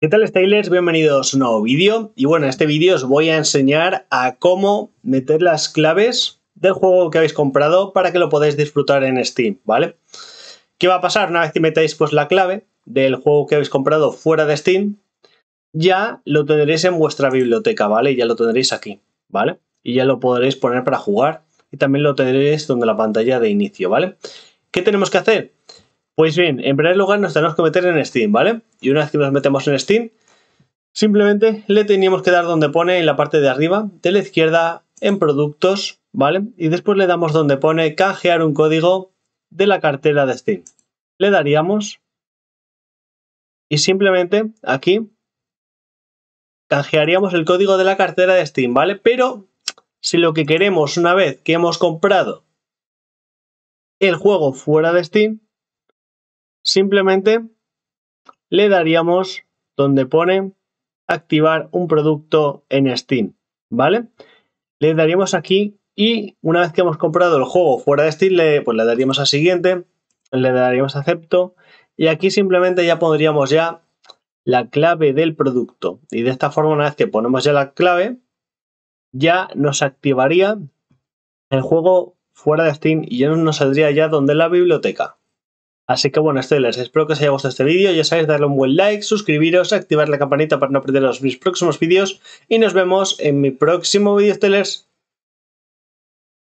¿Qué tal Stylers? Bienvenidos a un nuevo vídeo. Y bueno, en este vídeo os voy a enseñar a cómo meter las claves del juego que habéis comprado para que lo podáis disfrutar en Steam, ¿vale? ¿Qué va a pasar? Una vez que metáis pues, la clave del juego que habéis comprado fuera de Steam, ya lo tendréis en vuestra biblioteca, ¿vale? Ya lo tendréis aquí, ¿vale? Y ya lo podréis poner para jugar y también lo tendréis donde la pantalla de inicio, ¿vale? ¿Qué tenemos que hacer? Pues bien, en primer lugar nos tenemos que meter en Steam, ¿vale? Y una vez que nos metemos en Steam, simplemente le teníamos que dar donde pone en la parte de arriba, de la izquierda, en productos, ¿vale? Y después le damos donde pone canjear un código de la cartera de Steam. Le daríamos y simplemente aquí canjearíamos el código de la cartera de Steam, ¿vale? Pero si lo que queremos una vez que hemos comprado el juego fuera de Steam, Simplemente le daríamos donde pone activar un producto en Steam, ¿vale? Le daríamos aquí y una vez que hemos comprado el juego fuera de Steam, le, pues le daríamos a siguiente, le daríamos acepto y aquí simplemente ya pondríamos ya la clave del producto. Y de esta forma, una vez que ponemos ya la clave, ya nos activaría el juego fuera de Steam y ya nos saldría ya donde la biblioteca. Así que bueno, Stellers, espero que os haya gustado este vídeo. Ya sabéis, darle un buen like, suscribiros, activar la campanita para no perderos mis próximos vídeos. Y nos vemos en mi próximo vídeo, Stellers.